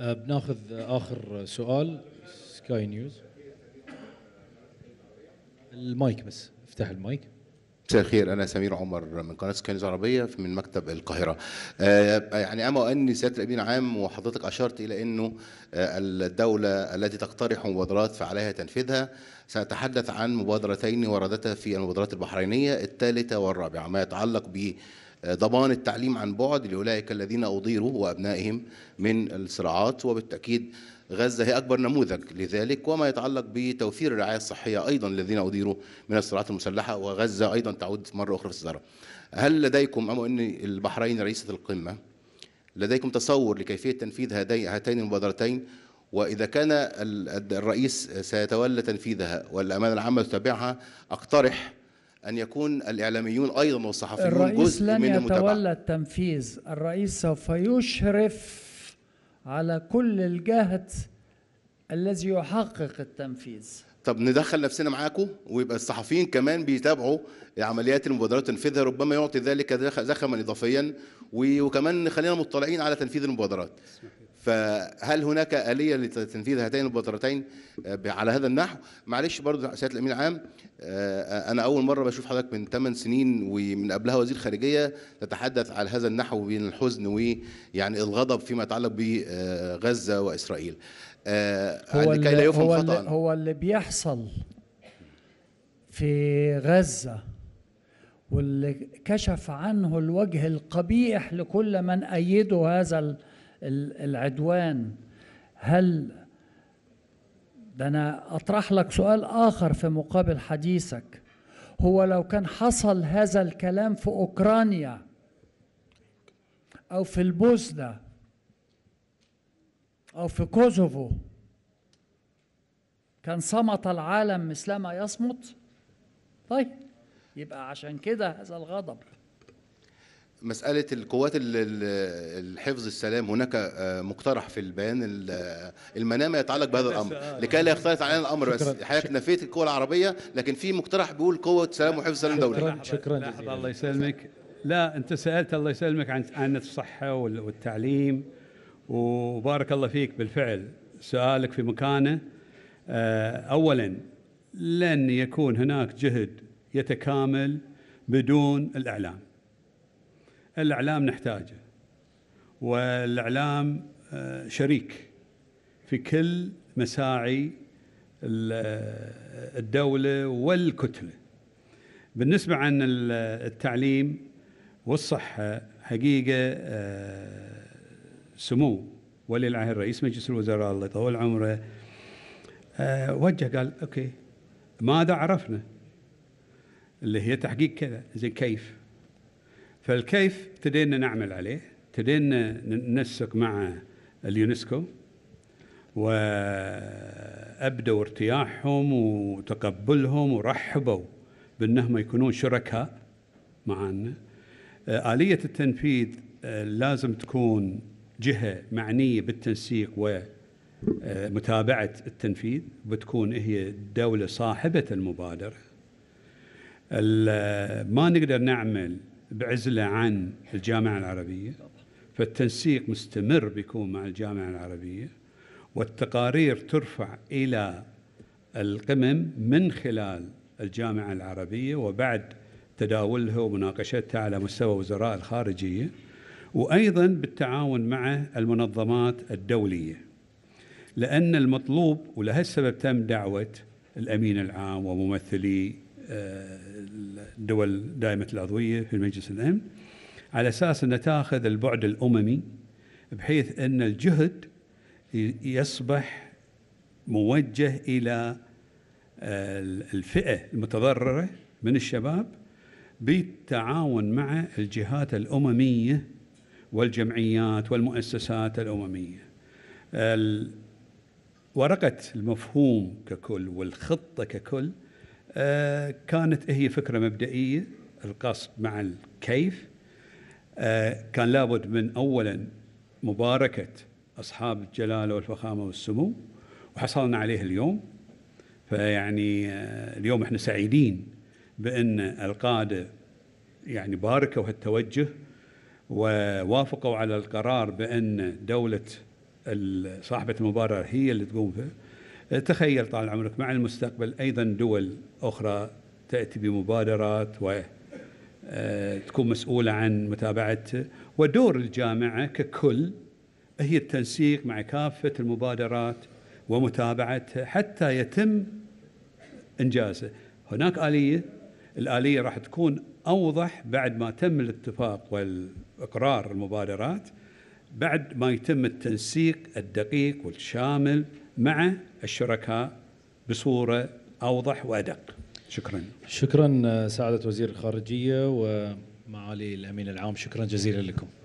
آه، بناخذ اخر سؤال سكاي نيوز المايك بس افتح المايك مساء الخير انا سمير عمر من قناه سكاي نيوز العربيه من مكتب القاهره آه، يعني اما ان سياده الامين عام وحضرتك اشرت الى انه آه، الدوله التي تقترح مبادرات فعليها تنفيذها سنتحدث عن مبادرتين وردتا في المبادرات البحرينيه الثالثه والرابعه ما يتعلق ب ضمان التعليم عن بعد لأولئك الذين أضيروا وأبنائهم من الصراعات وبالتأكيد غزة هي أكبر نموذج لذلك وما يتعلق بتوفير الرعاية الصحية أيضا للذين أديروا من الصراعات المسلحة وغزة أيضا تعود مرة أخرى في الصدارة. هل لديكم أم أن البحرين رئيسة القمة لديكم تصور لكيفية تنفيذ هاتين المبادرتين وإذا كان الرئيس سيتولى تنفيذها والأمانة العامة تتابعها أقترح أن يكون الإعلاميون أيضا والصحفيون جزء من المتابعة الرئيس لن يتولى التنفيذ الرئيس سوف يشرف على كل الجهد الذي يحقق التنفيذ طب ندخل نفسنا معاكم ويبقى الصحفيين كمان بيتابعوا عمليات المبادرات تنفيذها ربما يعطي ذلك زخما اضافيا وكمان خلينا مطلعين على تنفيذ المبادرات فهل هناك آلية لتنفيذ هاتين البترتين آه، على هذا النحو؟ معلش برضه سيادة الأمين العام آه، آه، أنا أول مرة بشوف حضرتك من 8 سنين ومن قبلها وزير خارجية تتحدث على هذا النحو بين الحزن ويعني الغضب فيما يتعلق بغزة وإسرائيل. هو اللي, لا يفهم هو, اللي هو اللي بيحصل في غزة واللي كشف عنه الوجه القبيح لكل من ايده هذا العدوان هل ده أنا أطرح لك سؤال آخر في مقابل حديثك هو لو كان حصل هذا الكلام في أوكرانيا أو في البوسنة أو في كوزوفو كان صمت العالم مثلما يصمت طيب يبقى عشان كده هذا الغضب مسألة القوات الحفظ السلام هناك آه، مقترح في البيان المنامة يتعلق بهذا الأمر آه، لكي لا آه. يختلط علينا الأمر بس حضرتك نفيت القوة العربية لكن في مقترح بيقول قوة سلام وحفظ سلام دوله شكرا, شكرا لحظة الله يسلمك لا أنت سألت الله يسلمك عن عن الصحة والتعليم وبارك الله فيك بالفعل سؤالك في مكانه أولا لن يكون هناك جهد يتكامل بدون الإعلام الاعلام نحتاجه والاعلام آه، شريك في كل مساعي آه، الدوله والكتله بالنسبه عن آه، التعليم والصحه حقيقه سمو ولي العهد رئيس مجلس الوزراء الله يطول عمره وجه قال اوكي ماذا عرفنا اللي هي تحقيق كذا زين كيف فالكيف ابتدينا نعمل عليه ابتدينا ننسق مع اليونسكو وابدوا ارتياحهم وتقبلهم ورحبوا بانهم يكونون شركاء معنا اليه التنفيذ آه، لازم تكون جهه معنيه بالتنسيق ومتابعه التنفيذ بتكون هي الدوله صاحبه المبادره ما نقدر نعمل بعزلة عن الجامعة العربية فالتنسيق مستمر بيكون مع الجامعة العربية والتقارير ترفع إلى القمم من خلال الجامعة العربية وبعد تداولها ومناقشتها على مستوى وزراء الخارجية وأيضا بالتعاون مع المنظمات الدولية لأن المطلوب ولهالسبب تم دعوة الأمين العام وممثلي الدول دائمة العضوية في مجلس الأمن على أساس أن تأخذ البعد الأممي بحيث أن الجهد يصبح موجه إلى آه، الفئة المتضررة من الشباب بالتعاون مع الجهات الأممية والجمعيات والمؤسسات الأممية ورقة المفهوم ككل والخطة ككل آه، كانت هي فكرة مبدئية القصد مع الكيف آه، كان لابد من أولا مباركة أصحاب الجلالة والفخامة والسمو وحصلنا عليه اليوم فيعني آه، اليوم احنا سعيدين بأن القادة يعني باركوا هالتوجه ووافقوا على القرار بأن دولة صاحبة المبادرة هي اللي تقوم فيه تخيل طال عمرك مع المستقبل أيضا دول أخرى تأتي بمبادرات وتكون آه، مسؤولة عن متابعة ودور الجامعة ككل هي التنسيق مع كافة المبادرات ومتابعتها حتى يتم إنجازه هناك آلية الآلية راح تكون أوضح بعد ما تم الاتفاق والإقرار المبادرات بعد ما يتم التنسيق الدقيق والشامل مع الشركاء بصوره اوضح وادق. شكرا. شكرا آه، سعاده وزير الخارجيه ومعالي الامين العام شكرا جزيلا لكم.